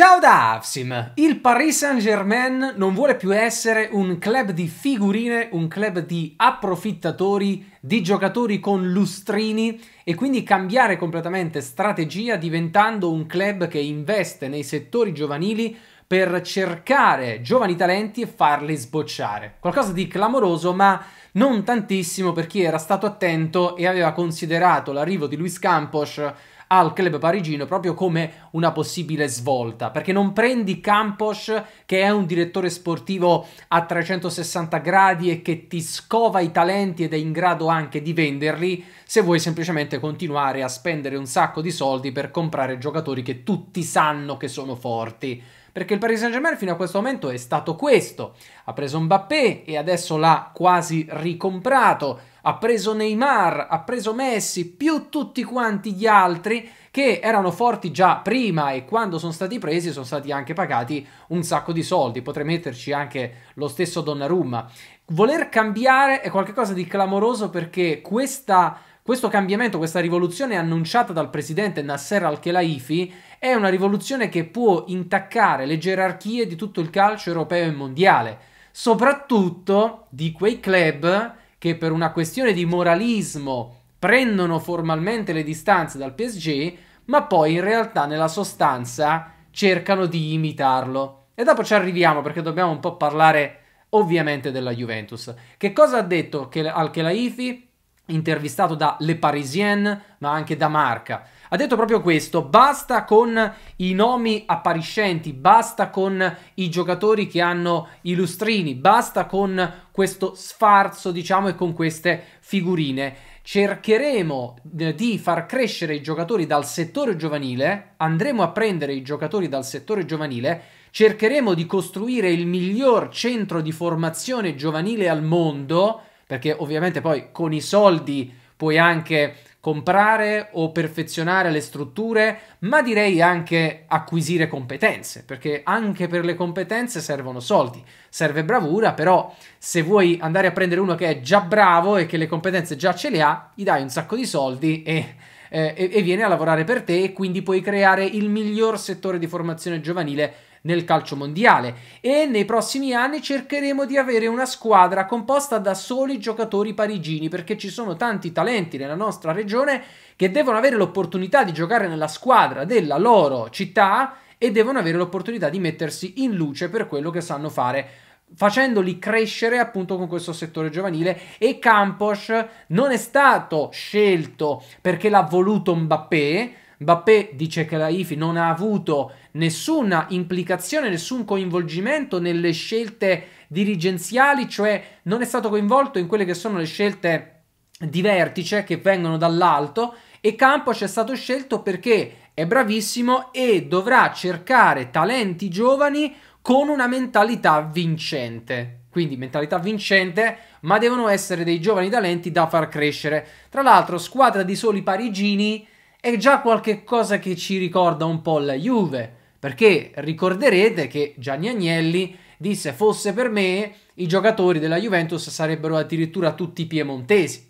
Ciao da Avsim! Il Paris Saint-Germain non vuole più essere un club di figurine, un club di approfittatori, di giocatori con lustrini e quindi cambiare completamente strategia diventando un club che investe nei settori giovanili per cercare giovani talenti e farli sbocciare. Qualcosa di clamoroso, ma non tantissimo per chi era stato attento e aveva considerato l'arrivo di Luis Campos al club parigino proprio come una possibile svolta, perché non prendi Campos che è un direttore sportivo a 360 gradi e che ti scova i talenti ed è in grado anche di venderli, se vuoi semplicemente continuare a spendere un sacco di soldi per comprare giocatori che tutti sanno che sono forti. Perché il Paris Saint-Germain fino a questo momento è stato questo. Ha preso Mbappé e adesso l'ha quasi ricomprato. Ha preso Neymar, ha preso Messi, più tutti quanti gli altri che erano forti già prima e quando sono stati presi sono stati anche pagati un sacco di soldi. Potrei metterci anche lo stesso Donnarumma. Voler cambiare è qualcosa di clamoroso perché questa questo cambiamento, questa rivoluzione annunciata dal presidente Nasser al-Khelaifi è una rivoluzione che può intaccare le gerarchie di tutto il calcio europeo e mondiale, soprattutto di quei club che per una questione di moralismo prendono formalmente le distanze dal PSG, ma poi in realtà nella sostanza cercano di imitarlo. E dopo ci arriviamo perché dobbiamo un po' parlare ovviamente della Juventus. Che cosa ha detto Al-Khelaifi? intervistato da Le Parisienne, ma anche da Marca. Ha detto proprio questo, basta con i nomi appariscenti, basta con i giocatori che hanno i lustrini, basta con questo sfarzo, diciamo, e con queste figurine. Cercheremo eh, di far crescere i giocatori dal settore giovanile, andremo a prendere i giocatori dal settore giovanile, cercheremo di costruire il miglior centro di formazione giovanile al mondo, perché ovviamente poi con i soldi puoi anche comprare o perfezionare le strutture, ma direi anche acquisire competenze, perché anche per le competenze servono soldi, serve bravura, però se vuoi andare a prendere uno che è già bravo e che le competenze già ce le ha, gli dai un sacco di soldi e, eh, e, e viene a lavorare per te e quindi puoi creare il miglior settore di formazione giovanile nel calcio mondiale e nei prossimi anni cercheremo di avere una squadra composta da soli giocatori parigini perché ci sono tanti talenti nella nostra regione che devono avere l'opportunità di giocare nella squadra della loro città e devono avere l'opportunità di mettersi in luce per quello che sanno fare facendoli crescere appunto con questo settore giovanile e Campos non è stato scelto perché l'ha voluto Mbappé Mbappé dice che la IFI non ha avuto nessuna implicazione, nessun coinvolgimento nelle scelte dirigenziali, cioè non è stato coinvolto in quelle che sono le scelte di vertice che vengono dall'alto e Campos è stato scelto perché è bravissimo e dovrà cercare talenti giovani con una mentalità vincente. Quindi mentalità vincente, ma devono essere dei giovani talenti da far crescere. Tra l'altro, squadra di soli parigini è già qualcosa che ci ricorda un po' la Juve, perché ricorderete che Gianni Agnelli disse fosse per me i giocatori della Juventus sarebbero addirittura tutti piemontesi.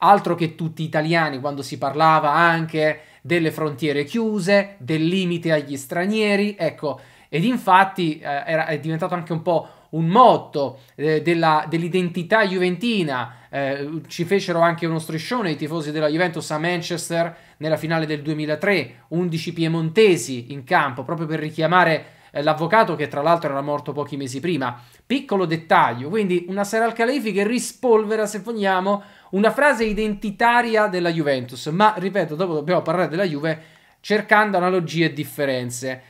Altro che tutti italiani, quando si parlava anche delle frontiere chiuse, del limite agli stranieri, ecco, ed infatti eh, era, è diventato anche un po' un motto eh, della, dell'identità juventina. Eh, ci fecero anche uno striscione i tifosi della Juventus a Manchester nella finale del 2003, 11 piemontesi in campo proprio per richiamare eh, l'avvocato che tra l'altro era morto pochi mesi prima. Piccolo dettaglio, quindi una Seral Calefi che rispolvera, se vogliamo, una frase identitaria della Juventus, ma ripeto, dopo dobbiamo parlare della Juve cercando analogie e differenze.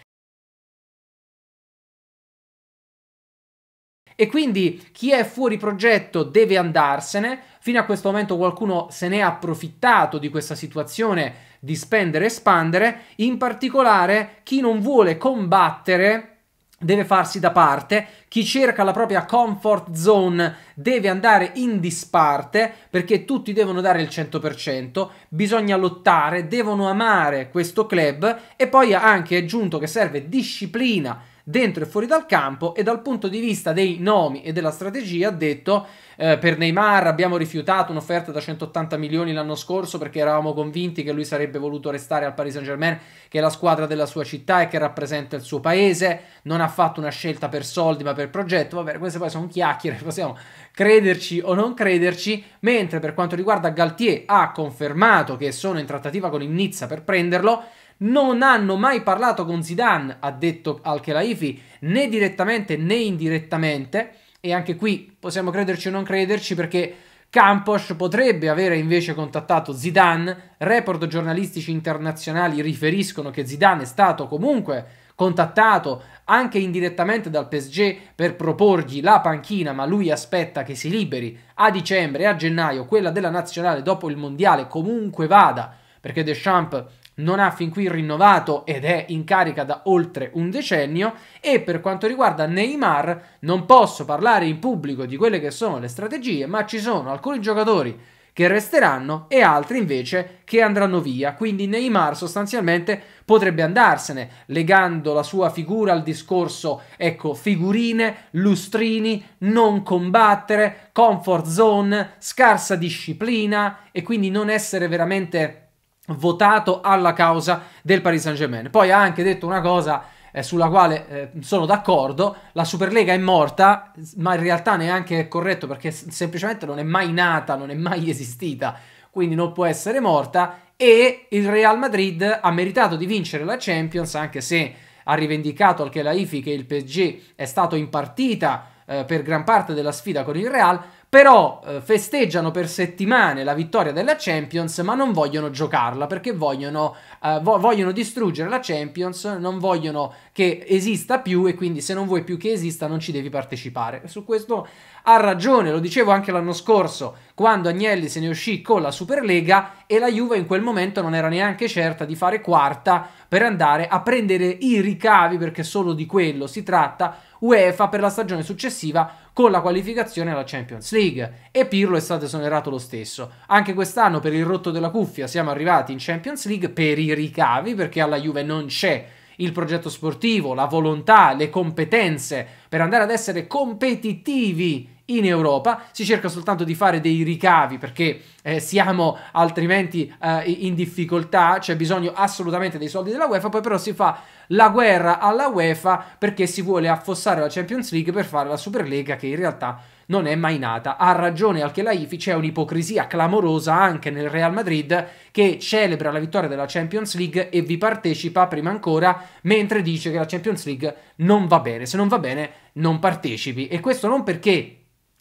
E quindi chi è fuori progetto deve andarsene. Fino a questo momento qualcuno se ne è approfittato di questa situazione di spendere e espandere. In particolare chi non vuole combattere deve farsi da parte, chi cerca la propria comfort zone deve andare in disparte perché tutti devono dare il 100%, bisogna lottare, devono amare questo club e poi anche è giunto che serve disciplina dentro e fuori dal campo e dal punto di vista dei nomi e della strategia ha detto eh, per Neymar abbiamo rifiutato un'offerta da 180 milioni l'anno scorso perché eravamo convinti che lui sarebbe voluto restare al Paris Saint Germain che è la squadra della sua città e che rappresenta il suo paese non ha fatto una scelta per soldi ma per progetto vabbè queste poi sono chiacchiere possiamo crederci o non crederci mentre per quanto riguarda Galtier ha confermato che sono in trattativa con il Nizza per prenderlo non hanno mai parlato con Zidane, ha detto Al-Khelaifi, né direttamente né indirettamente, e anche qui possiamo crederci o non crederci perché Campos potrebbe avere invece contattato Zidane, report giornalistici internazionali riferiscono che Zidane è stato comunque contattato anche indirettamente dal PSG per proporgli la panchina, ma lui aspetta che si liberi a dicembre e a gennaio quella della nazionale dopo il mondiale, comunque vada, perché Deschamps non ha fin qui rinnovato ed è in carica da oltre un decennio e per quanto riguarda Neymar non posso parlare in pubblico di quelle che sono le strategie, ma ci sono alcuni giocatori che resteranno e altri invece che andranno via. Quindi Neymar sostanzialmente potrebbe andarsene, legando la sua figura al discorso, ecco, figurine, lustrini, non combattere, comfort zone, scarsa disciplina e quindi non essere veramente votato alla causa del Paris Saint-Germain. Poi ha anche detto una cosa eh, sulla quale eh, sono d'accordo, la Superlega è morta, ma in realtà neanche è corretto perché semplicemente non è mai nata, non è mai esistita, quindi non può essere morta e il Real Madrid ha meritato di vincere la Champions anche se ha rivendicato al Khelaifi che il PSG è stato in partita eh, per gran parte della sfida con il Real, però eh, festeggiano per settimane la vittoria della Champions, ma non vogliono giocarla perché vogliono, eh, vo- vogliono, distruggere la Champions, non vogliono che esista più e quindi se non vuoi più che esista non ci devi partecipare. Su questo ha ragione, lo dicevo anche l'anno scorso, quando Agnelli se ne uscì con la Superlega e la Juve in quel momento non era neanche certa di fare quarta per andare a prendere i ricavi perché solo di quello si tratta UEFA per la stagione successiva con la qualificazione alla Champions League e Pirlo è stato esonerato lo stesso. Anche quest'anno per il rotto della cuffia siamo arrivati in Champions League per i ricavi perché alla Juve non c'è il progetto sportivo, la volontà, le competenze per andare ad essere competitivi in Europa, si cerca soltanto di fare dei ricavi perché eh, siamo altrimenti eh, in difficoltà, c'è bisogno assolutamente dei soldi della UEFA, poi però si fa la guerra alla UEFA perché si vuole affossare la Champions League per fare la Superlega che in realtà non è mai nata. Ha ragione anche la IFI, c'è un'ipocrisia clamorosa anche nel Real Madrid che celebra la vittoria della Champions League e vi partecipa prima ancora, mentre dice che la Champions League non va bene. Se non va bene, non partecipi. E questo non perché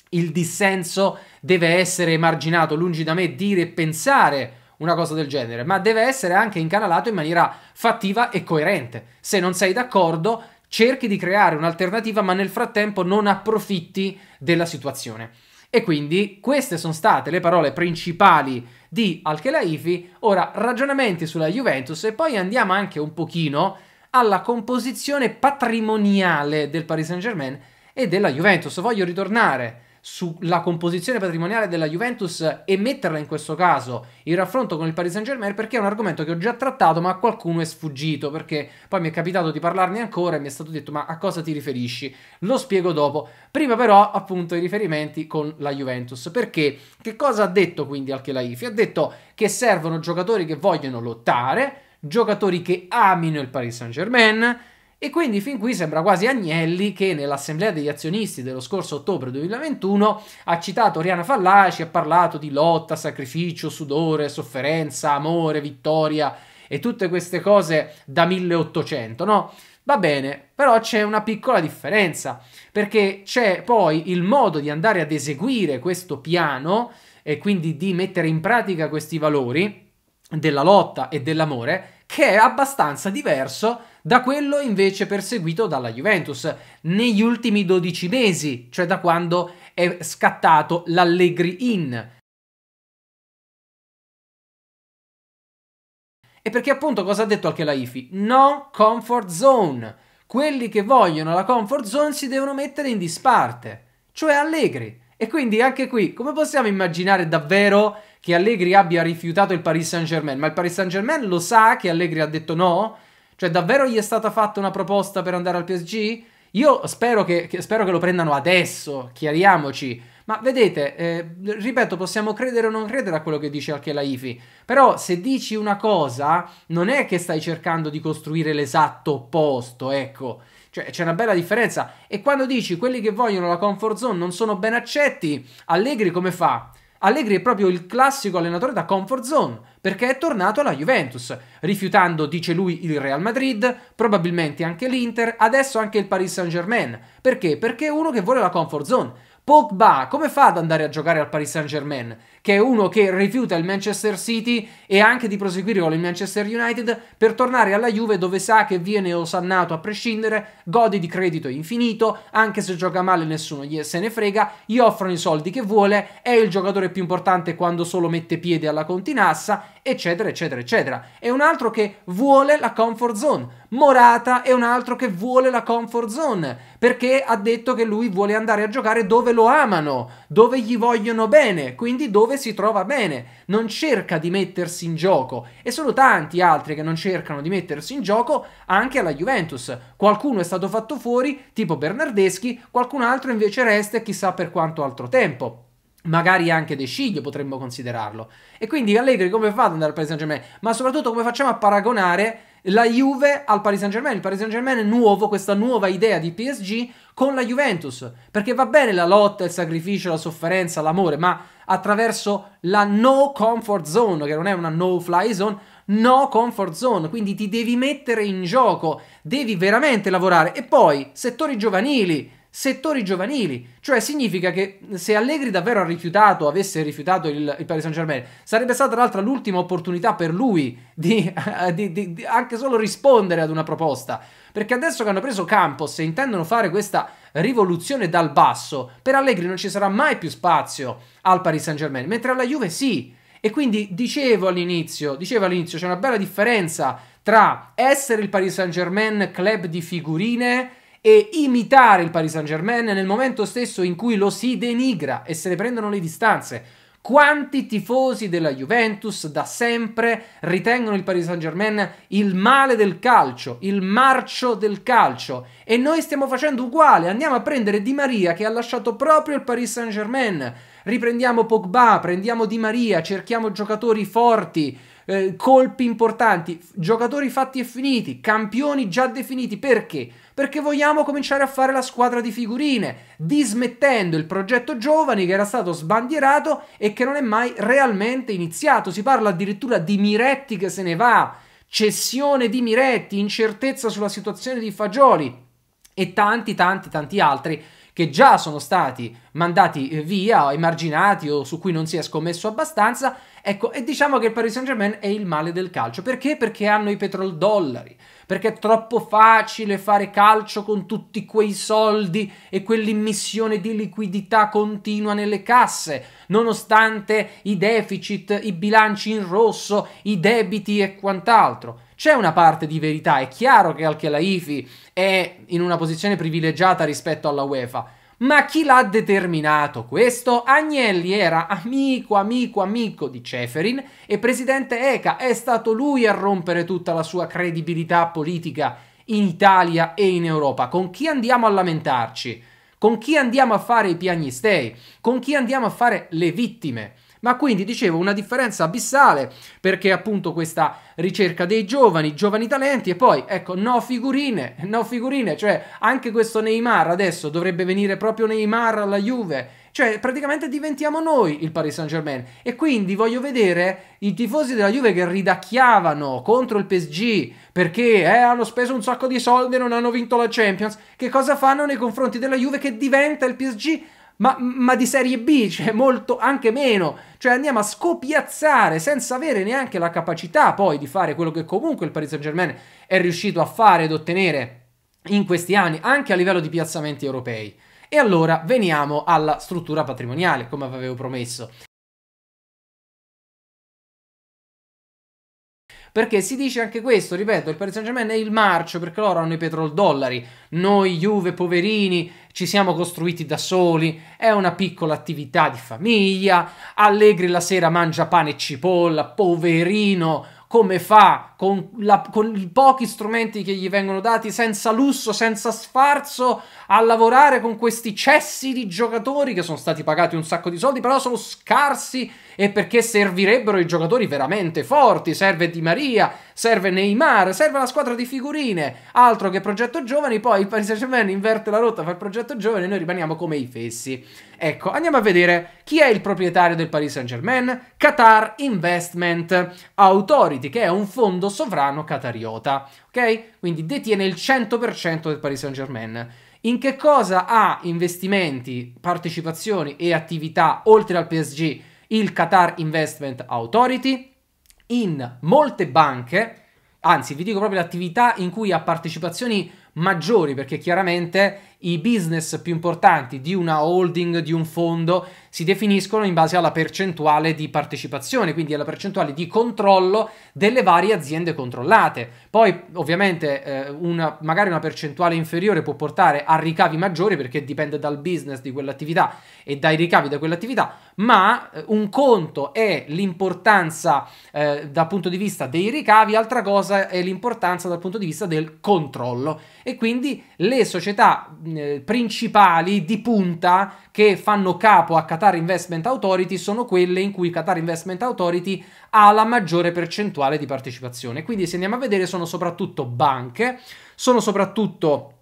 il dissenso deve essere emarginato, lungi da me dire e pensare una cosa del genere, ma deve essere anche incanalato in maniera fattiva e coerente. Se non sei d'accordo, cerchi di creare un'alternativa, ma nel frattempo non approfitti della situazione. E quindi queste sono state le parole principali di Alchelaifi. Ora, ragionamenti sulla Juventus e poi andiamo anche un pochino alla composizione patrimoniale del Paris Saint-Germain e della Juventus. Voglio ritornare sulla composizione patrimoniale della Juventus e metterla in questo caso in raffronto con il Paris Saint Germain perché è un argomento che ho già trattato ma a qualcuno è sfuggito perché poi mi è capitato di parlarne ancora e mi è stato detto ma a cosa ti riferisci? Lo spiego dopo. Prima però appunto i riferimenti con la Juventus perché che cosa ha detto quindi Al-Khelaifi? Ha detto che servono giocatori che vogliono lottare, giocatori che amino il Paris Saint Germain e quindi fin qui sembra quasi Agnelli che nell'assemblea degli azionisti dello scorso ottobre 2021 ha citato Oriana Fallaci, ha parlato di lotta, sacrificio, sudore, sofferenza, amore, vittoria e tutte queste cose da 1800, no? Va bene, però c'è una piccola differenza, perché c'è poi il modo di andare ad eseguire questo piano e quindi di mettere in pratica questi valori della lotta e dell'amore che è abbastanza diverso da quello invece perseguito dalla Juventus negli ultimi 12 mesi, cioè da quando è scattato l'Allegri in. E perché appunto cosa ha detto anche la IFI? No comfort zone. Quelli che vogliono la comfort zone si devono mettere in disparte, cioè Allegri. E quindi anche qui, come possiamo immaginare davvero che Allegri abbia rifiutato il Paris Saint-Germain? Ma il Paris Saint-Germain lo sa che Allegri ha detto no? Cioè, davvero gli è stata fatta una proposta per andare al PSG? Io spero che, che, spero che lo prendano adesso, chiariamoci. Ma vedete, eh, ripeto, possiamo credere o non credere a quello che dice anche la IFI, però se dici una cosa non è che stai cercando di costruire l'esatto opposto, ecco. Cioè, c'è una bella differenza. E quando dici quelli che vogliono la comfort zone non sono ben accetti, Allegri come fa? Allegri è proprio il classico allenatore da comfort zone, perché è tornato alla Juventus, rifiutando, dice lui, il Real Madrid, probabilmente anche l'Inter, adesso anche il Paris Saint-Germain. Perché? Perché è uno che vuole la comfort zone Pogba come fa ad andare a giocare al Paris Saint-Germain, che è uno che rifiuta il Manchester City e anche di proseguire con il Manchester United per tornare alla Juve dove sa che viene osannato a prescindere, gode di credito infinito, anche se gioca male nessuno se ne frega, gli offrono i soldi che vuole, è il giocatore più importante quando solo mette piede alla continassa, eccetera, eccetera, eccetera. È un altro che vuole la comfort zone, Morata è un altro che vuole la comfort zone perché ha detto che lui vuole andare a giocare dove lo amano, dove gli vogliono bene, quindi dove si trova bene. Non cerca di mettersi in gioco e sono tanti altri che non cercano di mettersi in gioco anche alla Juventus. Qualcuno è stato fatto fuori, tipo Bernardeschi, qualcun altro invece resta chissà per quanto altro tempo magari anche De Sciglio potremmo considerarlo. E quindi Allegri come fa ad andare al Paris Saint Germain? Ma soprattutto come facciamo a paragonare la Juve al Paris Saint Germain. Il Paris Saint Germain è nuovo, questa nuova idea di PSG con la Juventus. Perché va bene la lotta, il sacrificio, la sofferenza, l'amore, ma attraverso la no comfort zone, che non è una no fly zone, no comfort zone. Quindi ti devi mettere in gioco, devi veramente lavorare. E poi settori giovanili settori giovanili. Cioè significa che se Allegri davvero ha rifiutato, avesse rifiutato il, il Paris Saint Germain, sarebbe stata tra l'altro l'ultima opportunità per lui di, di, di, di, anche solo rispondere ad una proposta. Perché adesso che hanno preso Campos e intendono fare questa rivoluzione dal basso, per Allegri non ci sarà mai più spazio al Paris Saint Germain, mentre alla Juve sì. E quindi dicevo all'inizio, dicevo all'inizio, c'è una bella differenza tra essere il Paris Saint Germain club di figurine e imitare il Paris Saint Germain nel momento stesso in cui lo si denigra e se ne prendono le distanze. Quanti tifosi della Juventus da sempre ritengono il Paris Saint Germain il male del calcio, il marcio del calcio? E noi stiamo facendo uguale, andiamo a prendere Di Maria che ha lasciato proprio il Paris Saint Germain. Riprendiamo Pogba, prendiamo Di Maria, cerchiamo giocatori forti, eh, colpi importanti, giocatori fatti e finiti, campioni già definiti. Perché? Perché vogliamo cominciare a fare la squadra di figurine, dismettendo il progetto giovani che era stato sbandierato e che non è mai realmente iniziato. Si parla addirittura di Miretti che se ne va, cessione di Miretti, incertezza sulla situazione di Fagioli e tanti, tanti, tanti altri che già sono stati mandati eh, via, emarginati o su cui non si è scommesso abbastanza Ecco, e diciamo che il Paris Saint-Germain è il male del calcio. Perché? Perché hanno i petrodollari. Perché è troppo facile fare calcio con tutti quei soldi e quell'immissione di liquidità continua nelle casse, nonostante i deficit, i bilanci in rosso, i debiti e quant'altro. C'è una parte di verità, è chiaro che Al-Khelaifi è in una posizione privilegiata rispetto alla UEFA, ma chi l'ha determinato questo? Agnelli era amico, amico, amico di Ceferin e presidente ECA è stato lui a rompere tutta la sua credibilità politica in Italia e in Europa. Con chi andiamo a lamentarci? Con chi andiamo a fare i piagnistei? Con chi andiamo a fare le vittime? Ma quindi dicevo una differenza abissale perché appunto questa ricerca dei giovani, giovani talenti e poi ecco no figurine, no figurine, cioè anche questo Neymar adesso dovrebbe venire proprio Neymar alla Juve. Cioè, praticamente diventiamo noi il Paris Saint Germain. E quindi voglio vedere i tifosi della Juve che ridacchiavano contro il PSG perché eh, hanno speso un sacco di soldi e non hanno vinto la Champions. Che cosa fanno nei confronti della Juve che diventa il PSG? ma, ma, di Serie B c'è cioè, molto anche meno. Cioè andiamo a scopiazzare senza avere neanche la capacità poi di fare quello che comunque il Paris Saint Germain è riuscito a fare ed ottenere in questi anni, anche a livello di piazzamenti europei. E allora veniamo alla struttura patrimoniale, come avevo promesso. perché si dice anche questo, ripeto, il Paris Saint Germain è il marcio perché loro hanno i petrol dollari, noi Juve poverini ci siamo costruiti da soli, è una piccola attività di famiglia, Allegri la sera mangia pane e cipolla, poverino, come fa con, la, con i pochi strumenti che gli vengono dati, senza lusso, senza sfarzo, a lavorare con questi cessi di giocatori che sono stati pagati un sacco di soldi, però sono scarsi e perché servirebbero i giocatori veramente forti. Serve Di Maria, serve Neymar, serve la squadra di figurine, altro che progetto giovani. Poi il Paris Saint-Germain inverte la rotta, fa il progetto giovani e noi rimaniamo come i fessi. Ecco, andiamo a vedere chi è il proprietario del Paris Saint-Germain, Qatar Investment Authority, che è un fondo fondo sovrano catariota, ok? Quindi detiene il 100% del Paris Saint-Germain. In che cosa ha investimenti, partecipazioni e attività oltre al PSG il Qatar Investment Authority? In molte banche, anzi vi dico proprio le attività in cui ha partecipazioni maggiori perché chiaramente i business più importanti di una holding, di un fondo si definiscono in base alla percentuale di partecipazione, quindi alla percentuale di controllo delle varie aziende controllate. Poi ovviamente eh, una, magari una percentuale inferiore può portare a ricavi maggiori perché dipende dal business di quell'attività e dai ricavi da quell'attività, ma eh, un conto è l'importanza eh, dal punto di vista dei ricavi, altra cosa è l'importanza dal punto di vista del controllo e quindi le società eh, principali di punta che fanno capo a Qatar Investment Authority sono quelle in cui Qatar Investment Authority ha la maggiore percentuale di partecipazione. Quindi se andiamo a vedere sono soprattutto banche, sono soprattutto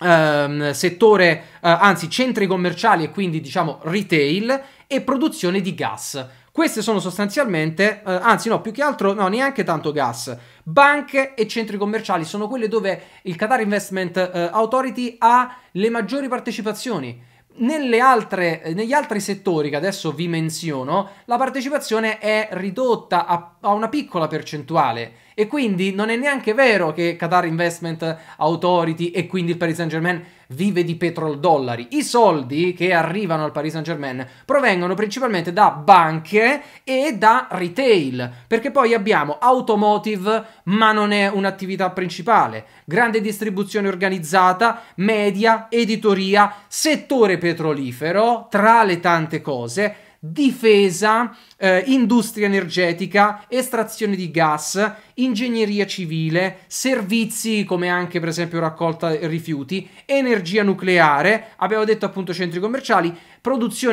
eh, settore, eh, anzi centri commerciali e quindi diciamo retail e produzione di gas. Queste sono sostanzialmente, eh, anzi no, più che altro, no, neanche tanto gas. Banche e centri commerciali sono quelle dove il Qatar Investment eh, Authority ha le maggiori partecipazioni altre, negli altri settori che adesso vi menziono, la partecipazione è ridotta a, a una piccola percentuale e quindi non è neanche vero che Qatar Investment Authority e quindi il Paris Saint Germain vive di petrodollari. I soldi che arrivano al Paris Saint Germain provengono principalmente da banche e da retail, perché poi abbiamo automotive, ma non è un'attività principale, grande distribuzione organizzata, media, editoria, settore petrolifero, tra le tante cose, difesa, eh, industria energetica, estrazione di gas, ingegneria civile, servizi come anche per esempio raccolta rifiuti, energia nucleare, abbiamo detto appunto centri commerciali,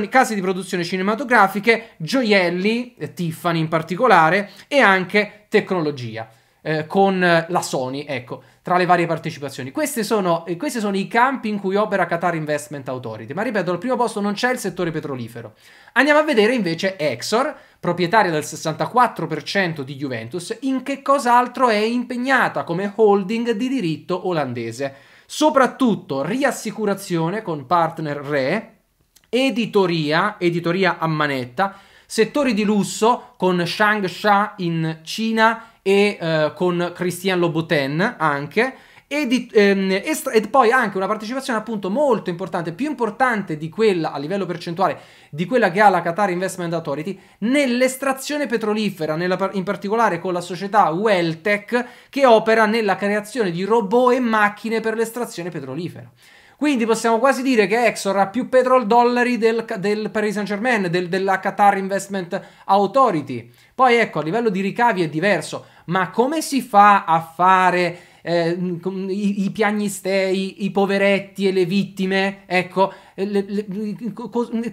case di produzione cinematografiche, gioielli, eh, Tiffany in particolare, e anche tecnologia. Eh, con eh, la Sony, ecco, tra le varie partecipazioni. Questi sono, eh, questi sono i campi in cui opera Qatar Investment Authority, ma ripeto, al primo posto non c'è il settore petrolifero. Andiamo a vedere invece Exor, proprietaria del 64% di Juventus, in che cos'altro è impegnata come holding di diritto olandese. Soprattutto riassicurazione con partner Re, editoria, editoria a manetta, settori di lusso con Shangsha in Cina, e eh, con Christian Loboten anche. E, di, ehm, est- ed poi anche una partecipazione appunto molto importante, più importante di quella a livello percentuale di quella che ha la Qatar Investment Authority nell'estrazione petrolifera, nella, in particolare con la società Welltech che opera nella creazione di robot e macchine per l'estrazione petrolifera. Quindi possiamo quasi dire che Exor ha più petrol dollari del, del Paris Saint Germain, del, della Qatar Investment Authority. Poi ecco, a livello di ricavi è diverso, ma come si fa a fare eh, i, i, piagnistei, i poveretti e le vittime, ecco, eh, le, le,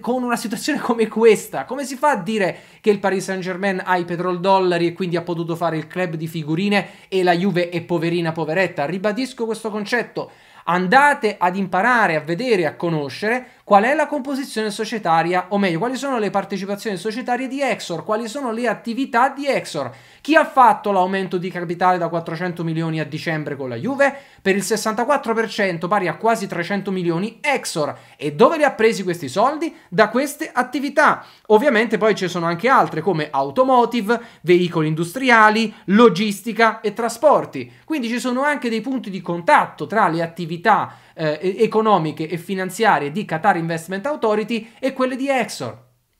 con una situazione come questa? Come si fa a dire che il Paris Saint Germain ha i petrol dollari e quindi ha potuto fare il club di figurine e la Juve è poverina poveretta? Ribadisco questo concetto andate ad imparare, a vedere, a conoscere qual è la composizione societaria, o meglio, quali sono le partecipazioni societarie di Exor, quali sono le attività di Exor. Chi ha fatto l'aumento di capitale da 400 milioni a dicembre con la Juve? Per il 64%, pari a quasi 300 milioni, Exor. E dove li ha presi questi soldi? Da queste attività. Ovviamente poi ci sono anche altre come automotive, veicoli industriali, logistica e trasporti. Quindi ci sono anche dei punti di contatto tra le attività eh, economiche e finanziarie di Qatar Investment Authority e quelle di Exxon.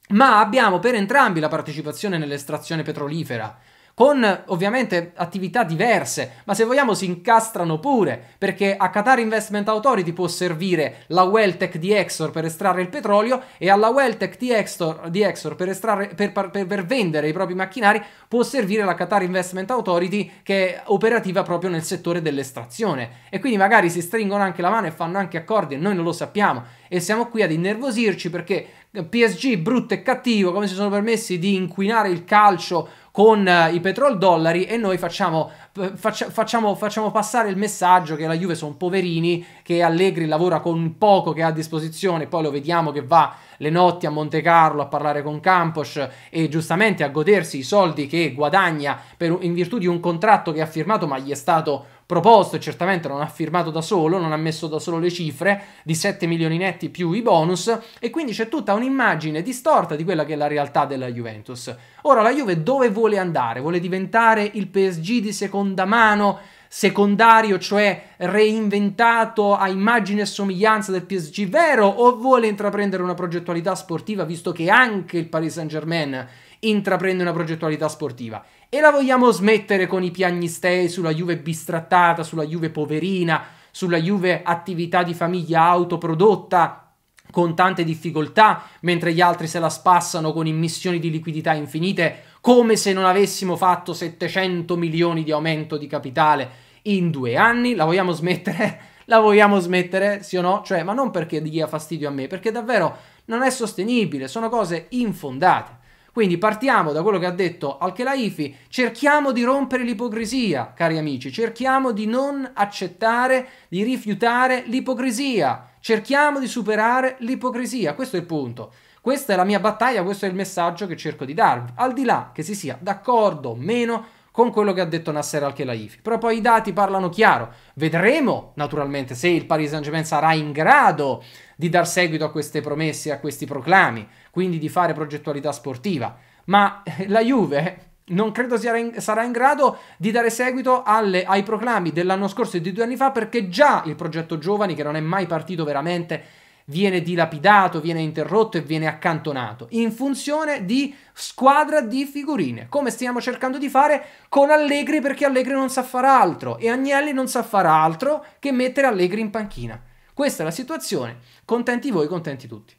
Ma abbiamo per entrambi la partecipazione nell'estrazione petrolifera con ovviamente attività diverse, ma se vogliamo si incastrano pure, perché a Qatar Investment Authority può servire la Welltech di Exor per estrarre il petrolio e alla Welltech di Exor, di Exor per, estrarre, per, per, per vendere i propri macchinari può servire la Qatar Investment Authority che è operativa proprio nel settore dell'estrazione. E quindi magari si stringono anche la mano e fanno anche accordi e noi non lo sappiamo e siamo qui ad innervosirci perché eh, PSG brutto e cattivo, come si sono permessi di inquinare il calcio con eh, i petrol dollari e noi facciamo, faccia, facciamo, facciamo passare il messaggio che la Juve sono poverini, che Allegri lavora con poco che ha a disposizione, poi lo vediamo che va le notti a Monte Carlo a parlare con Campos e giustamente a godersi i soldi che guadagna per, in virtù di un contratto che ha firmato ma gli è stato proposto, e certamente non ha firmato da solo, non ha messo da solo le cifre di 7 milioni netti più i bonus e quindi c'è tutta un'immagine distorta di quella che è la realtà della Juventus. Ora la Juve dove vuole andare? Vuole diventare il PSG di seconda mano? secondario, cioè reinventato a immagine e somiglianza del PSG vero, o vuole intraprendere una progettualità sportiva, visto che anche il Paris Saint Germain intraprende una progettualità sportiva? E la vogliamo smettere con i piagnistei sulla Juve bistrattata, sulla Juve poverina, sulla Juve attività di famiglia autoprodotta con tante difficoltà, mentre gli altri se la spassano con immissioni di liquidità infinite, come se non avessimo fatto 700 milioni di aumento di capitale in due anni. La vogliamo smettere? La vogliamo smettere, sì o no? Cioè, ma non perché dia fastidio a me, perché davvero non è sostenibile, sono cose infondate. Quindi partiamo da quello che ha detto Al-Khelaifi, cerchiamo di rompere l'ipocrisia, cari amici, cerchiamo di non accettare, di rifiutare l'ipocrisia, cerchiamo di superare l'ipocrisia, questo è il punto. Questa è la mia battaglia, questo è il messaggio che cerco di darvi, al di là che si sia d'accordo o meno con quello che ha detto Nasser Al-Khelaifi. Però poi i dati parlano chiaro, vedremo naturalmente se il Paris Saint-Germain sarà in grado di dar seguito a queste promesse, a questi proclami, quindi di fare progettualità sportiva. Ma la Juve non credo in, sarà in grado di dare seguito alle, ai proclami dell'anno scorso e di due anni fa perché già il progetto giovani, che non è mai partito veramente, viene dilapidato, viene interrotto e viene accantonato in funzione di squadra di figurine, come stiamo cercando di fare con Allegri perché Allegri non sa far altro e Agnelli non sa far altro che mettere Allegri in panchina. Questa è la situazione, contenti voi, contenti tutti.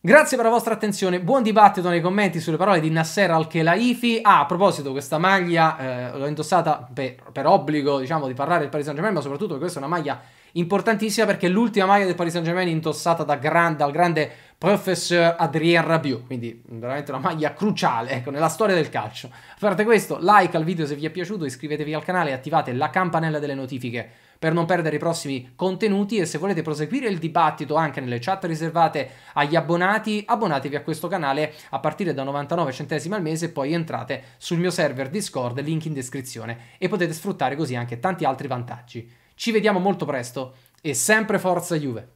Grazie per la vostra attenzione, buon dibattito nei commenti sulle parole di Nasser Al-Khelaifi. Ah, a proposito, questa maglia eh, l'ho indossata per, per, obbligo, diciamo, di parlare del Paris Saint-Germain, ma soprattutto perché questa è una maglia importantissima perché è l'ultima maglia del Paris Saint-Germain indossata da gran, dal grande Professor Adrien Rabiot, quindi veramente una maglia cruciale ecco, nella storia del calcio. A parte questo, like al video se vi è piaciuto, iscrivetevi al canale e attivate la campanella delle notifiche per non perdere i prossimi contenuti e se volete proseguire il dibattito anche nelle chat riservate agli abbonati, abbonatevi a questo canale a partire da 99 centesimi al mese e poi entrate sul mio server Discord, link in descrizione e potete sfruttare così anche tanti altri vantaggi. Ci vediamo molto presto e sempre forza Juve!